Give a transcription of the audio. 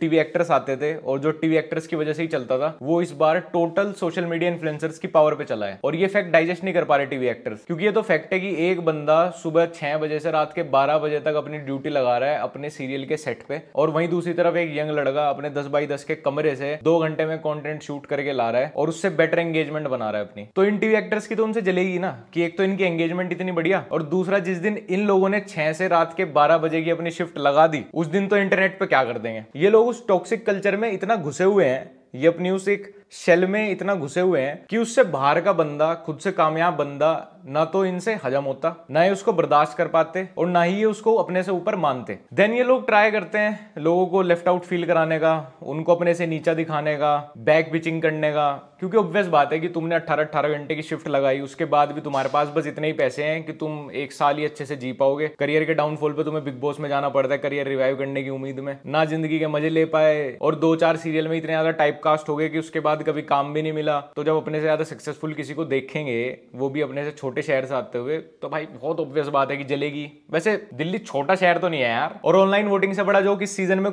TV actors आते थे और जो टीवी एक्टर्स की वजह से ही चलता था वो इस बार टोटल सोशल मीडिया इन्फ्लुएंसर्स की पावर पे चला है और ये फैक्ट डाइजेस्ट नहीं कर पा रहे टीवी एक्टर्स क्योंकि ये तो फैक्ट है कि एक बंदा सुबह छह बजे से रात के बारह बजे तक अपनी ड्यूटी लगा रहा है अपने सीरियल के सेट पे और वहीं दूसरी तरफ एक यंग लड़का अपने दस बाई दस के कमरे से दो घंटे में कॉन्टेंट शूट करके ला रहा है और उससे बेटर एंगेजमेंट बना रहा है अपनी तो इन टीवी एक्टर्स की तो उनसे जलेगी ना कि एक तो इनकी एंगेजमेंट इतनी बढ़िया और दूसरा जिस दिन इन लोगों ने छह से रात के बारह बजे की अपनी शिफ्ट लगा दी उस दिन तो इंटरनेट पर क्या कर देंगे ये लोग लोग उस टॉक्सिक कल्चर में इतना घुसे हुए हैं ये उस एक शेल में इतना घुसे हुए हैं कि उससे बाहर का बंदा खुद से कामयाब बंदा ना तो इनसे हजम होता ना ही उसको बर्दाश्त कर पाते और ना ही ये उसको अपने से ऊपर मानते देन ये लोग ट्राई करते हैं लोगों को लेफ्ट आउट फील कराने का उनको अपने से नीचा दिखाने का बैक पिचिंग करने का क्योंकि ऑब्वियस बात है कि तुमने 18-18 घंटे की शिफ्ट लगाई उसके बाद भी तुम्हारे पास बस इतने ही पैसे हैं कि तुम एक साल ही अच्छे से जी पाओगे करियर के डाउनफॉल पे तुम्हें बिग बॉस में जाना पड़ता है करियर रिवाइव करने की उम्मीद में ना जिंदगी के मजे ले पाए और दो चार सीरियल में इतने ज्यादा टाइप कास्ट हो गए कि उसके बाद बाद कभी काम भी नहीं मिला तो जब अपने से ज़्यादा सक्सेसफुल किसी को देखेंगे वो भी अपने से छोटे शहर से आते हुए तो भाई बहुत ऑब्वियस बात है कि जलेगी वैसे दिल्ली छोटा शहर तो नहीं है यार और ऑनलाइन वोटिंग से बड़ा जो कि सीजन में